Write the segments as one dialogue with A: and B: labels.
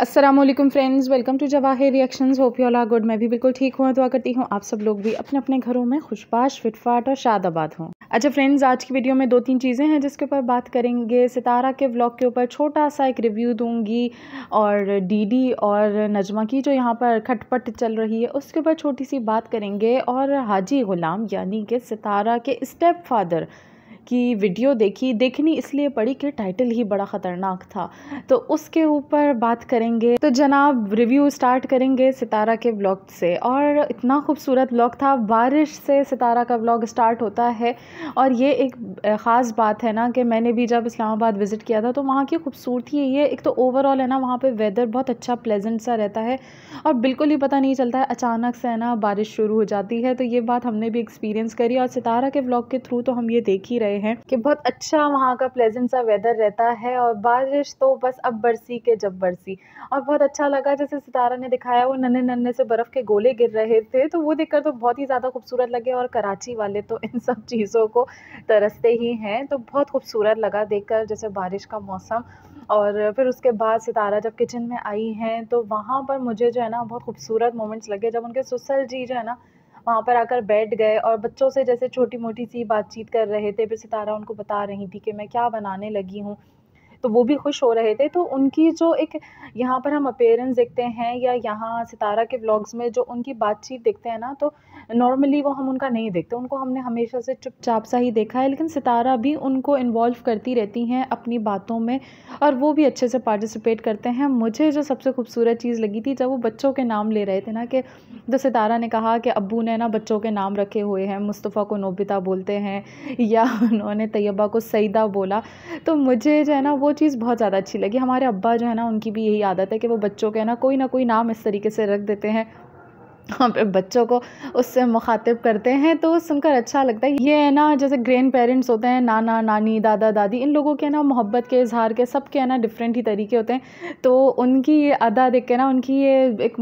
A: Aslam friends welcome to Jawahir reaction hope you all are good मैं भी बिल्कुल ठीक हूँ दुआ करती हूँ आप सब लोग भी अपने अपने घरों में खुशबाश फिटफाट और शादाबाद हों अच्छा फ्रेंड्स आज की वीडियो में दो तीन चीज़ें हैं जिसके ऊपर बात करेंगे सितारा के व्लॉग के ऊपर छोटा सा एक रिव्यू दूंगी और डीडी और नजमा की जो यहाँ पर खटपट चल रही है उसके ऊपर छोटी सी बात करेंगे और हाजी ग़ुलाम यानी कि सितारा के स्टेप फादर की वीडियो देखी देखनी इसलिए पड़ी कि टाइटल ही बड़ा ख़तरनाक था तो उसके ऊपर बात करेंगे तो जनाब रिव्यू स्टार्ट करेंगे सितारा के ब्लॉग से और इतना खूबसूरत ब्लॉग था बारिश से सितारा का ब्लॉग स्टार्ट होता है और ये एक ख़ास बात है ना कि मैंने भी जब इस्लामाबाद विज़िट किया था तो वहाँ की खूबसूरती है ये एक तो ओवरऑल है ना वहाँ पर वेदर बहुत अच्छा प्लेजेंट सा रहता है और बिल्कुल ही पता नहीं चलता है अचानक से है ना बारिश शुरू हो जाती है तो ये बात हमने भी एक्सपीरियंस करी और सितारा के ब्लॉग के थ्रू तो हम ये देख ही रहे रहे हैं कि बहुत अच्छा वहाँ का प्लेजेंट सा वेदर रहता है और बारिश तो बस अब बरसी के जब बरसी और बहुत अच्छा लगा जैसे सितारा ने दिखाया वो नन्हे नन्हे से बर्फ़ के गोले गिर रहे थे तो वो देखकर तो बहुत ही ज़्यादा खूबसूरत लगे और कराची वाले तो इन सब चीज़ों को तरसते ही हैं तो बहुत खूबसूरत लगा देखकर जैसे बारिश का मौसम और फिर उसके बाद सितारा जब किचन में आई हैं तो वहाँ पर मुझे जो है ना बहुत खूबसूरत मोमेंट्स लगे जब उनके सुसल जी जो है ना वहाँ पर आकर बैठ गए और बच्चों से जैसे छोटी मोटी सी बातचीत कर रहे थे फिर सितारा उनको बता रही थी कि मैं क्या बनाने लगी हूँ तो वो भी खुश हो रहे थे तो उनकी जो एक यहाँ पर हम अपेयरेंस देखते हैं या यहाँ सितारा के ब्लॉग्स में जो उनकी बातचीत देखते हैं ना तो नॉर्मली वो हम उनका नहीं देखते उनको हमने हमेशा से चुपचाप सा ही देखा है लेकिन सितारा भी उनको इन्वॉल्व करती रहती हैं अपनी बातों में और वो भी अच्छे से पार्टिसिपेट करते हैं मुझे जो सबसे खूबसूरत चीज़ लगी थी जब वो बच्चों के नाम ले रहे थे ना कि तो सितारा ने कहा कि अबू ने ना बच्चों के नाम रखे हुए हैं मुस्तफ़ा को नोबिता बोलते हैं या उन्होंने तैयबा को सईदा बोला तो मुझे जो है ना वो वो चीज़ बहुत ज़्यादा अच्छी लगी हमारे अब्बा जो है ना उनकी भी यही आदत है कि वो बच्चों के ना कोई ना कोई नाम इस तरीके से रख देते हैं वहाँ पे बच्चों को उससे मुखातिब करते हैं तो सुनकर अच्छा लगता है ये है ना जैसे ग्रैंड पेरेंट्स होते हैं नाना नानी दादा दादी इन लोगों के ना मोहब्बत के इजहार के सब के है ना डिफरेंट ही तरीके होते हैं तो उनकी ये अदा देख के ना उनकी ये एक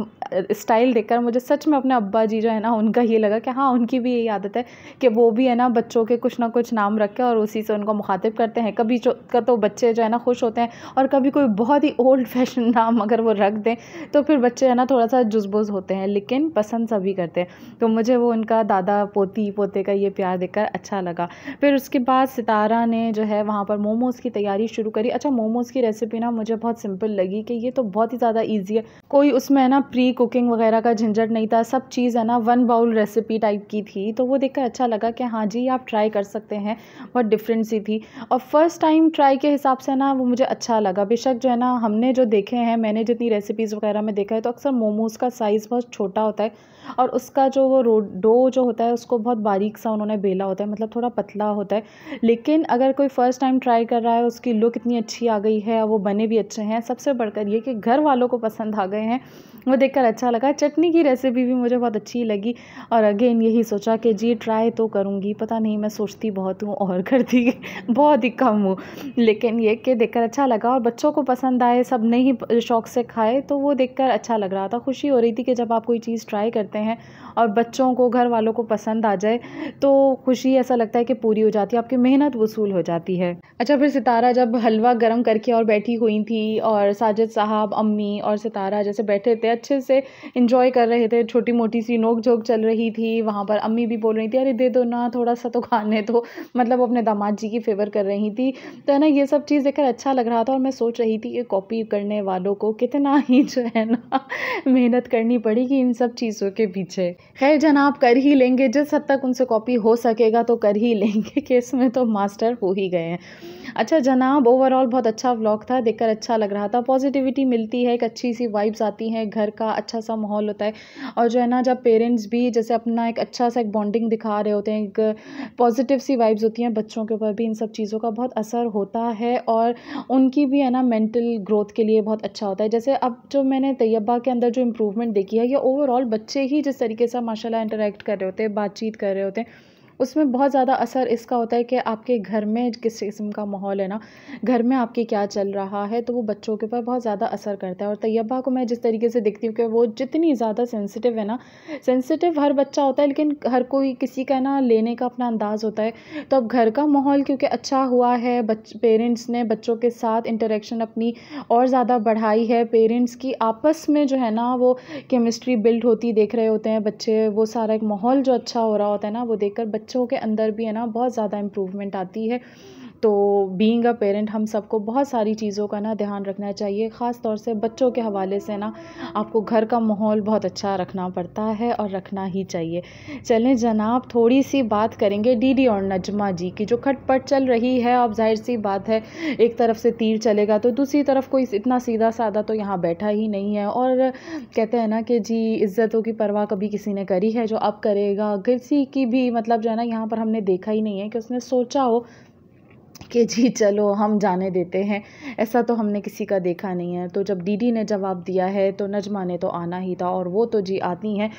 A: स्टाइल देखकर मुझे सच में अपने अब्बा जी जो है ना उनका ये लगा कि हाँ उनकी भी यही आदत है कि वो भी है ना बच्चों के कुछ ना कुछ नाम रख के और उसी से उनको मुखातिब करते हैं कभी का तो बच्चे जो है ना खुश होते हैं और कभी कोई बहुत ही ओल्ड फैशन नाम अगर वो रख दें तो फिर बच्चे है ना थोड़ा सा जुजबुज होते हैं लेकिन पसंद सभी करते हैं तो मुझे वो उनका दादा पोती पोते का ये प्यार देखकर अच्छा लगा फिर उसके बाद सितारा ने जो है वहाँ पर मोमोज़ की तैयारी शुरू करी अच्छा मोमोज़ की रेसिपी ना मुझे बहुत सिंपल लगी कि ये तो बहुत ही ज़्यादा ईजी है कोई उसमें है ना प्री कुकिंग वगैरह का झंझट नहीं था सब चीज़ है ना वन बाउल रेसिपी टाइप की थी तो वो देखकर अच्छा लगा कि हाँ जी आप ट्राई कर सकते हैं बहुत डिफरेंट सी थी और फर्स्ट टाइम ट्राई के हिसाब से ना वो मुझे अच्छा लगा बेशक जो है ना हमने जो देखे हैं मैंने जितनी रेसिपीज़ वगैरह में देखा है तो अक्सर मोमोज़ का साइज़ बहुत छोटा होता है है और उसका जो वो रो डो जो होता है उसको बहुत बारीक सा उन्होंने बेला होता है मतलब थोड़ा पतला होता है लेकिन अगर कोई फ़र्स्ट टाइम ट्राई कर रहा है उसकी लुक इतनी अच्छी आ गई है वो बने भी अच्छे हैं सबसे बढ़कर ये कि घर वालों को पसंद आ गए हैं वो देखकर अच्छा लगा चटनी की रेसिपी भी मुझे बहुत अच्छी लगी और अगेन यही सोचा कि जी ट्राई तो करूँगी पता नहीं मैं सोचती बहुत हूँ और करती बहुत ही कम हूँ लेकिन ये कि देखकर अच्छा लगा और बच्चों को पसंद आए सब ने ही शौक़ से खाए तो वो देख अच्छा लग रहा था खुशी हो रही थी कि जब आप कोई चीज़ ट्राई करते हैं और बच्चों को घर वालों को पसंद आ जाए तो खुशी ऐसा लगता है कि पूरी हो जाती है आपकी मेहनत वसूल हो जाती है अच्छा फिर सितारा जब हलवा गर्म करके और बैठी हुई थी और साजिद साहब अम्मी और सितारा जैसे बैठे थे अच्छे से इंजॉय कर रहे थे छोटी मोटी सी नोक झोंक चल रही थी वहाँ पर अम्मी भी बोल रही थी अरे दे दो ना थोड़ा सा तो खाने दो मतलब अपने दामाद जी की फेवर कर रही थी तो है ना ये सब चीज़ देखकर अच्छा लग रहा था और मैं सोच रही थी कि कॉपी करने वालों को कितना ही जो है ना मेहनत करनी पड़ेगी इन सब चीज़ों के पीछे खैर जनाब कर ही लेंगे जिस हद तक उनसे कॉपी हो सकेगा तो कर ही लेंगे केस में तो मास्टर हो ही गए हैं अच्छा जनाब ओवरऑल बहुत अच्छा व्लॉग था देखकर अच्छा लग रहा था पॉजिटिविटी मिलती है एक अच्छी सी वाइब्स आती हैं घर का अच्छा सा माहौल होता है और जो है ना जब पेरेंट्स भी जैसे अपना एक अच्छा सा एक बॉन्डिंग दिखा रहे होते हैं एक पॉजिटिव सी वाइब्स होती हैं बच्चों के ऊपर भी इन सब चीज़ों का बहुत असर होता है और उनकी भी है ना मेंटल ग्रोथ के लिए बहुत अच्छा होता है जैसे अब जो मैंने तैयबा के अंदर जो इम्प्रूवमेंट देखी है या ओवरऑल बच्चे ही जिस तरीके से माशाल्लाह इंटरेक्ट कर रहे होते हैं बातचीत कर रहे होते हैं उसमें बहुत ज़्यादा असर इसका होता है कि आपके घर में किस किस्म का माहौल है ना घर में आपके क्या चल रहा है तो वो बच्चों के ऊपर बहुत ज़्यादा असर करता है और तैयबा को मैं जिस तरीके से देखती हूँ कि वो जितनी ज़्यादा सेंसिटिव है ना सेंसिटिव हर बच्चा होता है लेकिन हर कोई किसी का ना लेने का अपना अंदाज़ होता है तो अब घर का माहौल क्योंकि अच्छा हुआ है बच पेरेंट्स ने बच्चों के साथ इंटरेक्शन अपनी और ज़्यादा बढ़ाई है पेरेंट्स की आपस में जो है ना वो केमिस्ट्री बिल्ड होती देख रहे होते हैं बच्चे वो सारा एक माहौल जो अच्छा हो रहा होता है ना वो देखकर बच्चों के अंदर भी है ना बहुत ज़्यादा इम्प्रूवमेंट आती है तो बीइंग अ पेरेंट हम सबको बहुत सारी चीज़ों का ना ध्यान रखना चाहिए ख़ास तौर से बच्चों के हवाले से ना आपको घर का माहौल बहुत अच्छा रखना पड़ता है और रखना ही चाहिए चलें जनाब थोड़ी सी बात करेंगे डीडी और नजमा जी की जो खटपट चल रही है अब जाहिर सी बात है एक तरफ से तीर चलेगा तो दूसरी तरफ कोई इतना सीधा साधा तो यहाँ बैठा ही नहीं है और कहते हैं ना कि जी इज़्ज़तों की परवाह कभी किसी ने करी है जो अब करेगा किसी की भी मतलब जो है ना यहाँ पर हमने देखा ही नहीं है कि उसने सोचा हो कि जी चलो हम जाने देते हैं ऐसा तो हमने किसी का देखा नहीं है तो जब डीडी ने जवाब दिया है तो नजमा ने तो आना ही था और वो तो जी आती हैं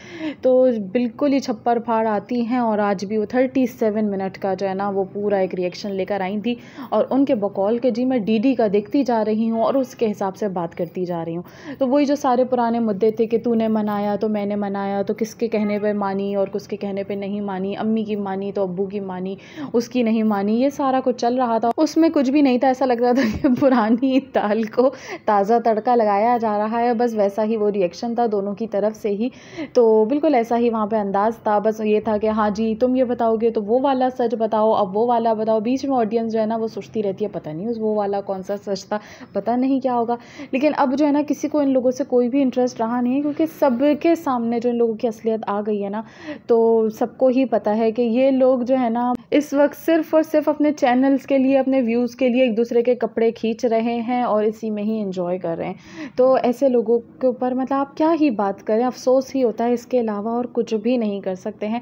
A: तो बिल्कुल ही छप्पर फाड़ आती हैं और आज भी वो थर्टी सेवन मिनट का जो है ना वो पूरा एक रिएक्शन लेकर आई थी और उनके बकौल के जी मैं डीडी का देखती जा रही हूँ और उसके हिसाब से बात करती जा रही हूँ तो वही जो सारे पुराने मुद्दे थे कि तूने मनाया तो मैंने मनाया तो किसके कहने पर मानी और किसके कहने पर नहीं मानी अम्मी की मानी तो अबू की मानी उसकी नहीं मानी ये सारा कुछ चल रहा रहा था उसमें कुछ भी नहीं था ऐसा लग रहा था कि पुरानी दाल को ताज़ा तड़का लगाया जा रहा है बस वैसा ही वो रिएक्शन था दोनों की तरफ से ही तो बिल्कुल ऐसा ही वहाँ पर अंदाज़ था बस ये था कि हाँ जी तुम ये बताओगे तो वो वाला सच बताओ अब वो वाला बताओ बीच में ऑडियंस जो है ना वो सोचती रहती है पता नहीं उस वो वाला कौन सा सच था पता नहीं क्या होगा लेकिन अब जो है ना किसी को इन लोगों से कोई भी इंटरेस्ट रहा नहीं क्योंकि सब के सामने जो इन लोगों की असलियत आ गई है ना तो सबको ही पता है कि ये लोग जो है ना इस वक्त सिर्फ और सिर्फ अपने चैनल्स के लिए लिए अपने व्यूज़ के लिए एक दूसरे के कपड़े खींच रहे हैं और इसी में ही इंजॉय कर रहे हैं तो ऐसे लोगों के ऊपर मतलब आप क्या ही बात करें अफसोस ही होता है इसके अलावा और कुछ भी नहीं कर सकते हैं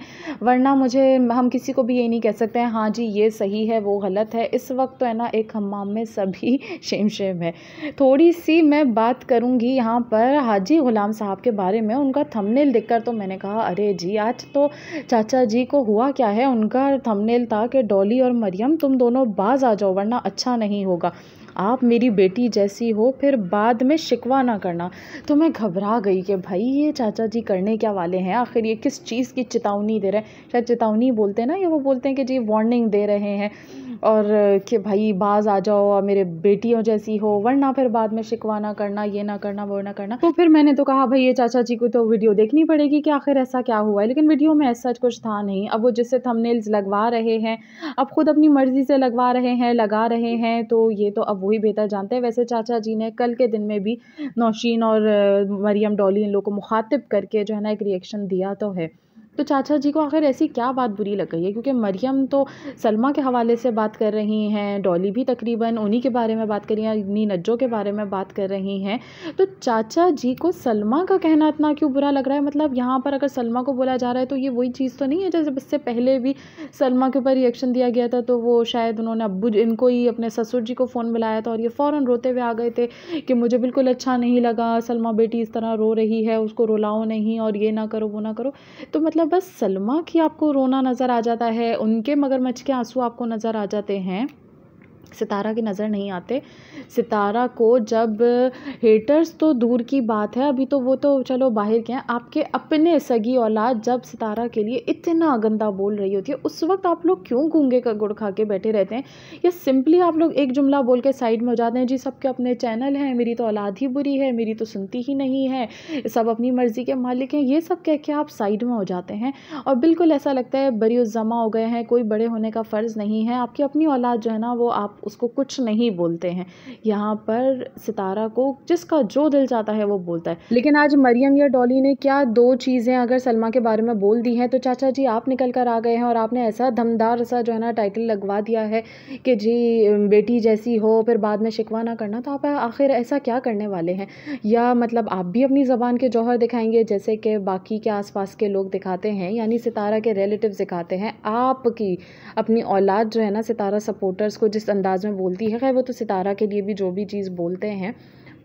A: वरना मुझे हम किसी को भी ये नहीं कह सकते हैं हाँ जी ये सही है वो गलत है इस वक्त तो है ना एक हमाम में सभी शेम शेम है थोड़ी सी मैं बात करूँगी यहाँ पर हाजी ग़ुलाम साहब के बारे में उनका थमनेल देखकर तो मैंने कहा अरे जी आज तो चाचा जी को हुआ क्या है उनका थमनेल था कि डॉली और मरियम तुम दोनों बात आ जाओ वरना अच्छा नहीं होगा आप मेरी बेटी जैसी हो फिर बाद में शिकवा ना करना तो मैं घबरा गई कि भाई ये चाचा जी करने क्या वाले हैं आखिर ये किस चीज़ की चेतावनी दे रहे हैं शायद चेतावनी बोलते हैं ना ये वो बोलते हैं कि जी वार्निंग दे रहे हैं और कि भाई बाज आ जाओ और मेरे बेटियों जैसी हो वरना फिर बाद में शिकवा ना करना ये ना करना वो ना करना तो फिर मैंने तो कहा भाई ये चाचा जी को तो वीडियो देखनी पड़ेगी कि आखिर ऐसा क्या हुआ है लेकिन वीडियो में ऐसा कुछ था नहीं अब वो जिससे थमनेल्स लगवा रहे हैं अब खुद अपनी मर्ज़ी से लगवा रहे हैं लगा रहे हैं तो ये तो अब वो ही बेहतर जानते हैं वैसे चाचा जी ने कल के दिन में भी नौशीन और मरियम डॉली इन लोगों को मुखातिब करके जो है ना एक रिएक्शन दिया तो है तो चाचा जी को आखिर ऐसी क्या बात बुरी लग गई है क्योंकि मरियम तो सलमा के हवाले से बात कर रही हैं डॉली भी तकरीबन उन्हीं के बारे में बात कर रही हैं नी नज्जो के बारे में बात कर रही हैं तो चाचा जी को सलमा का कहना इतना क्यों बुरा लग रहा है मतलब यहाँ पर अगर सलमा को बोला जा रहा है तो ये वही चीज़ तो नहीं है जैसे इससे पहले भी सलमा के ऊपर रिएक्शन दिया गया था तो वो शायद उन्होंने अबू इनको ही अपने ससुर जी को फ़ोन मिलाया था और ये फ़ौर रोते हुए आ गए थे कि मुझे बिल्कुल अच्छा नहीं लगा सलमा बेटी इस तरह रो रही है उसको रुलाओ नहीं और ये ना करो वो ना करो तो मतलब और बस सलमा की आपको रोना नज़र आ जाता है उनके मगरमच्छ के आंसू आपको नज़र आ जाते हैं सितारा की नज़र नहीं आते सितारा को जब हेटर्स तो दूर की बात है अभी तो वो तो चलो बाहर के हैं आपके अपने सगी औलाद जब सितारा के लिए इतना गंदा बोल रही होती है उस वक्त आप लोग क्यों गूंगे का गुड़ खा के बैठे रहते हैं या सिंपली आप लोग एक जुमला बोल के साइड में हो जाते हैं जी सबके अपने चैनल हैं मेरी तो औलाद ही बुरी है मेरी तो सुनती ही नहीं है सब अपनी मर्ज़ी के मालिक हैं ये सब कह के आप साइड में हो जाते हैं और बिल्कुल ऐसा लगता है बरी उज़मा हो गए हैं कोई बड़े होने का फ़र्ज़ नहीं है आपकी अपनी औलाद जो है ना वो आप उसको कुछ नहीं बोलते हैं यहाँ पर सितारा को जिसका जो दिल चाहता है वो बोलता है लेकिन आज मरियम या डॉली ने क्या दो चीज़ें अगर सलमा के बारे में बोल दी हैं तो चाचा जी आप निकल कर आ गए हैं और आपने ऐसा दमदार सा जो है ना टाइटल लगवा दिया है कि जी बेटी जैसी हो फिर बाद में शिकवा ना करना तो आप आखिर ऐसा क्या करने वाले हैं या मतलब आप भी अपनी ज़बान के जौहर दिखाएंगे जैसे कि बाकी के आसपास के लोग दिखाते हैं यानी सितारा के रिलेटिव दिखाते हैं आपकी अपनी औलाद जो है ना सितारा सपोर्टर्स को जिस अंदाज अंदाज में बोलती है खैर वो तो सितारा के लिए भी जो भी चीज़ बोलते हैं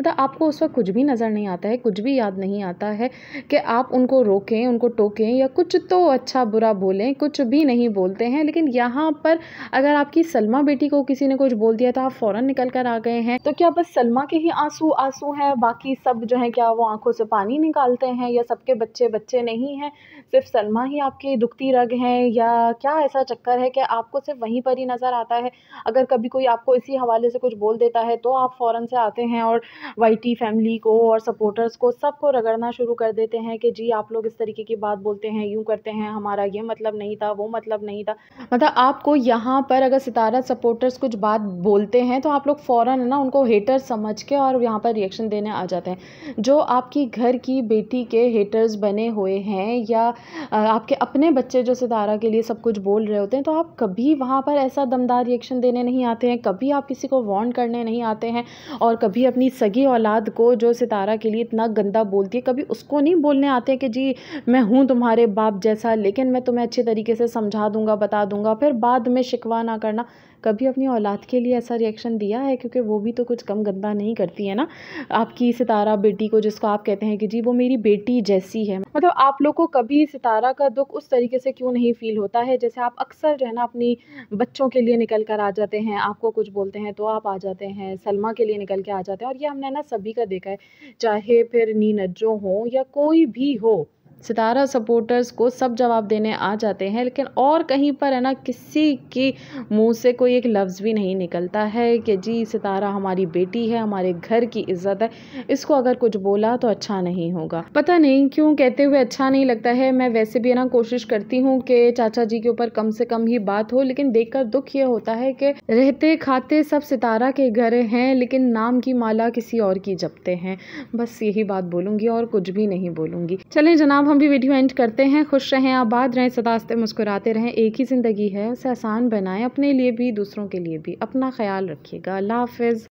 A: मतलब आपको उस वक्त कुछ भी नज़र नहीं आता है कुछ भी याद नहीं आता है कि आप उनको रोकें उनको टोकें या कुछ तो अच्छा बुरा बोलें कुछ भी नहीं बोलते हैं लेकिन यहाँ पर अगर आपकी सलमा बेटी को किसी ने कुछ बोल दिया तो आप फ़ौरन निकल कर आ गए हैं तो क्या बस सलमा के ही आंसू आंसू हैं बाकी सब जो है क्या वो आंखों से पानी निकालते हैं या सबके बच्चे बच्चे नहीं हैं सिर्फ सलमा ही आपके दुखती रग हैं या क्या ऐसा चक्कर है कि आपको सिर्फ वहीं पर ही नज़र आता है अगर कभी कोई आपको इसी हवाले से कुछ बोल देता है तो आप फ़ौर से आते हैं और वाइटी फैमिली को और सपोर्टर्स को सबको रगड़ना शुरू कर देते हैं कि जी आप लोग इस तरीके की बात बोलते हैं यूँ करते हैं हमारा ये मतलब नहीं था वो मतलब नहीं था मतलब आपको यहाँ पर अगर सितारा सपोर्टर्स कुछ बात बोलते हैं तो आप लोग फ़ौर है ना उनको हेटर समझ के और यहाँ पर रिएक्शन देने आ जाते हैं जो आपकी घर की बेटी के हेटर्स बने हुए हैं या आपके अपने बच्चे जो सितारा के लिए सब कुछ बोल रहे होते हैं तो आप कभी वहाँ पर ऐसा दमदार रिएक्शन देने नहीं आते हैं कभी आप किसी को वॉन्ट करने नहीं आते हैं और कभी अपनी सगी औलाद को जो सितारा के लिए इतना गंदा बोलती है कभी उसको नहीं बोलने आते कि जी मैं हूँ तुम्हारे बाप जैसा लेकिन मैं तुम्हें अच्छे तरीके से समझा दूँगा बता दूँगा फिर बाद में शिकवा ना करना कभी अपनी औलाद के लिए ऐसा रिएक्शन दिया है क्योंकि वो भी तो कुछ कम गंदा नहीं करती है ना आपकी सितारा बेटी को जिसको आप कहते हैं कि जी वो मेरी बेटी जैसी है मतलब आप लोग को कभी सितारा का दुख उस तरीके से क्यों नहीं फील होता है जैसे आप अक्सर जो है ना अपनी बच्चों के लिए निकल कर आ जाते हैं आपको कुछ बोलते हैं तो आप आ जाते हैं सलमा के लिए निकल के आ जाते हैं और ये हमने ना सभी का देखा है चाहे फिर नी नज्जो हो या कोई भी हो सितारा सपोर्टर्स को सब जवाब देने आ जाते हैं लेकिन और कहीं पर है ना किसी की मुंह से कोई एक लफ्ज़ भी नहीं निकलता है कि जी सितारा हमारी बेटी है हमारे घर की इज्जत है इसको अगर कुछ बोला तो अच्छा नहीं होगा पता नहीं क्यों कहते हुए अच्छा नहीं लगता है मैं वैसे भी है ना कोशिश करती हूँ कि चाचा जी के ऊपर कम से कम ही बात हो लेकिन देख दुख ये होता है कि रहते खाते सब सितारा के घर हैं लेकिन नाम की माला किसी और की जपते हैं बस यही बात बोलूँगी और कुछ भी नहीं बोलूँगी चलें जनाब हम भी वीडियो एंड करते हैं खुश रहें आबाद रहें सदास्ते मुस्कुराते रहें एक ही ज़िंदगी है उसे आसान बनाएं अपने लिए भी दूसरों के लिए भी अपना ख्याल रखिएगा अल्लाह हाफिज़